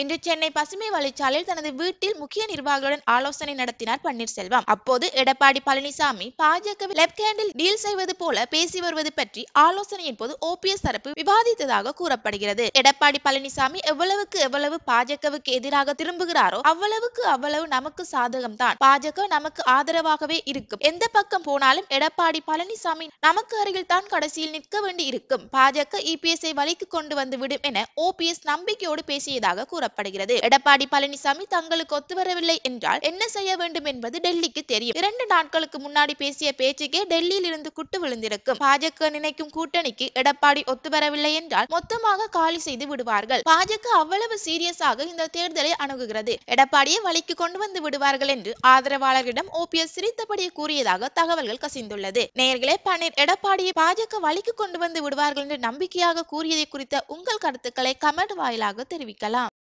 இன்று சென்னை பசுமை வழிச்சாலையில் தனது வீட்டில் முக்கிய நிர்வாகிகளுடன் ஆலோசனை நடத்தினார் பன்னீர்செல்வம் அப்போது எடப்பாடி பழனிசாமி பாஜக லெப்ட் ஹேண்டில் டீல் செய்வது போல பேசி வருவது பற்றி ஆலோசனையின் போது ஓபிஎஸ் தரப்பு விவாதித்ததாக கூறப்படுகிறது எடப்பாடி பழனிசாமி எவ்வளவுக்கு எவ்வளவு பாஜகவுக்கு எதிராக திரும்புகிறாரோ அவ்வளவுக்கு அவ்வளவு நமக்கு சாதகம் தான் பாஜக நமக்கு ஆதரவாகவே இருக்கும் எந்த பக்கம் போனாலும் எடப்பாடி பழனிசாமி நமக்கு அருகில் தான் கடைசியில் நிற்க வேண்டி இருக்கும் பாஜக இபிஎஸ்ஐ வழிக்கு கொண்டு வந்துவிடும் என ஓபிஎஸ் நம்பிக்கையோடு பேசியதாக கூற கூறப்படுகிறது எடப்பாடி பழனிசாமி தங்களுக்கு ஒத்து வரவில்லை என்றால் என்ன செய்ய வேண்டும் என்பது டெல்லிக்கு தெரியும் இரண்டு நாட்களுக்கு முன்னாடி பேசிய பேச்சுக்கே டெல்லியில் இருந்து குட்டு விழுந்திருக்கும் பாஜக நினைக்கும் கூட்டணிக்கு எடப்பாடி வரவில்லை என்றால் மொத்தமாக காலி செய்து விடுவார்கள் பாஜக அவ்வளவு சீரியஸாக இந்த தேர்தலை அணுகுகிறது எடப்பாடியை வழிக்கு கொண்டு வந்து விடுவார்கள் என்று ஆதரவாளர்களிடம் ஓபிஎஸ் சிரித்தபடியே கூறியதாக தகவல்கள் கசிந்துள்ளது நேர்களே பன்னீர் எடப்பாடியை பாஜக வழிக்கு கொண்டு வந்து விடுவார்கள் என்று நம்பிக்கையாக கூறியதை குறித்த உங்கள் கருத்துக்களை கமெண்ட் வாயிலாக தெரிவிக்கலாம்